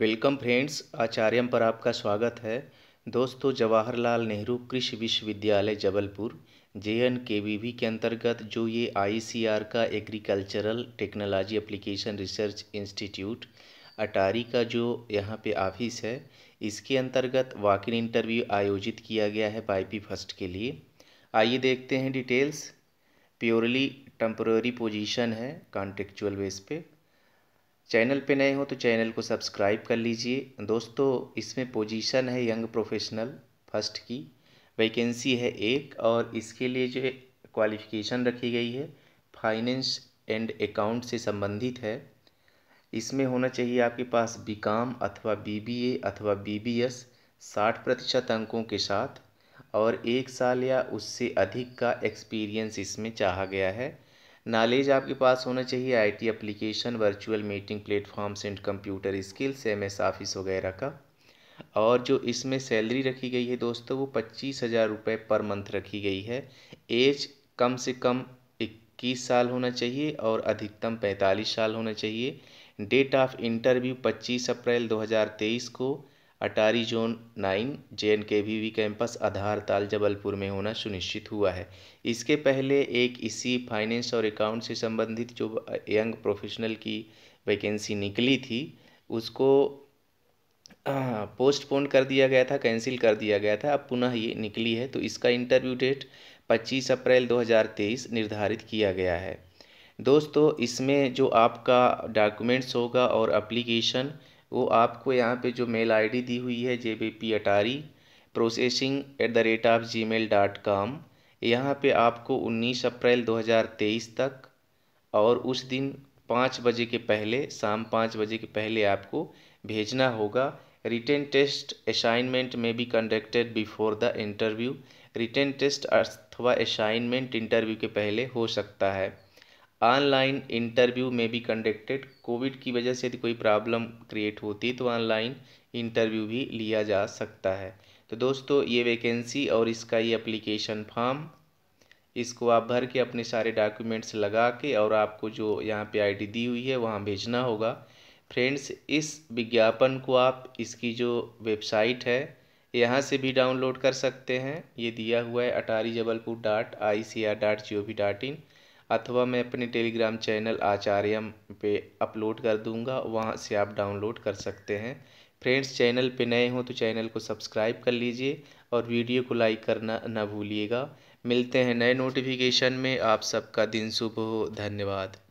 welcome friends आचार्यम पर आपका स्वागत है दोस्तों Jawaharlal Nehru Krishi Vishwavidyalaya Jabalpur J N K V V के अंतर्गत जो ये I C A R agricultural technology application research institute ATARI का जो यहाँ पे ऑफिस है इसके अंतर्गत इन इंटरव्यू आयोजित किया गया है पी फर्स्ट के लिए आइए देखते हैं डिटेल्स प्योरली टम्प्रोरी पोजीशन है कॉन्टेक्चुअल बेस पे चैनल पे नए हो तो चैनल को सब्सक्राइब कर लीजिए दोस्तों इसमें पोजीशन है यंग प्रोफेशनल फर्स्ट की वैकेंसी है एक और इसके लिए जो क्वालिफ़िकेशन रखी गई है फाइनेंस एंड अकाउंट से संबंधित है इसमें होना चाहिए आपके पास बीकॉम अथवा बीबीए अथवा बीबीएस साठ प्रतिशत अंकों के साथ और एक साल या उससे अधिक का एक्सपीरियंस इसमें चाहा गया है नॉलेज आपके पास होना चाहिए IT application virtual meeting platforms and computer skills M S office वगैरह का और जो इसमें सैलरी रखी गई है दोस्तों वो पच्चीस हज़ार रुपये पर मंथ रखी गई है एज कम से कम इक्कीस साल होना चाहिए और अधिकतम पैंतालीस साल होना चाहिए डेट ऑफ इंटरव्यू पच्चीस अप्रैल दो को ATARI zone nine J N K V V campus Adhartal Jabalpur में होना सुनिश्चित हुआ है इसके पहले एक इसी फाइनेंस और अकाउंट से संबंधित जो यंग प्रोफेशनल की वैकेंसी निकली थी उसको पोस्टपोन कर दिया गया था कैंसिल कर दिया गया था अब पुनः ये निकली है तो इसका इंटरव्यू डेट 25 अप्रैल 2023 निर्धारित किया गया है दोस्तों इसमें जो आपका डॉक्यूमेंट्स होगा और अप्लीकेशन वो आपको यहाँ पे जो मेल आईडी दी हुई है J B P ATARI processing at the rate of G mail dot com यहाँ पर आपको उन्नीस अप्रैल दो हज़ार तेईस तक और उस दिन पाँच बजे के पहले शाम पाँच बजे के पहले आपको भेजना होगा रिटर्न टेस्ट असाइनमेंट में be conducted before the interview written test अथवा असाइनमेंट इंटरव्यू के पहले हो सकता है ऑनलाइन इंटरव्यू में भी कंडक्टेड कोविड की वजह से यदि कोई प्रॉब्लम क्रिएट होती तो ऑनलाइन इंटरव्यू भी लिया जा सकता है तो दोस्तों ये वैकेंसी और इसका ये अप्लीकेशन फॉर्म इसको आप भर के अपने सारे डॉक्यूमेंट्स लगा के और आपको जो यहाँ पे आईडी दी हुई है वहाँ भेजना होगा फ्रेंड्स इस विज्ञापन को आप इसकी जो वेबसाइट है यहाँ से भी डाउनलोड कर सकते हैं ये दिया हुआ है ATARI Jabalpur dot I C A R dot G O V dot in मैं अपने टेलीग्राम चैनल आचार्यम पे अपलोड कर दूंगा वहाँ से आप डाउनलोड कर सकते हैं फ्रेंड्स चैनल पे नए हों तो चैनल को सब्सक्राइब कर लीजिए और वीडियो को लाइक करना ना भूलिएगा मिलते हैं नए नोटिफिकेशन में आप सबका दिन शुभ हो धन्यवाद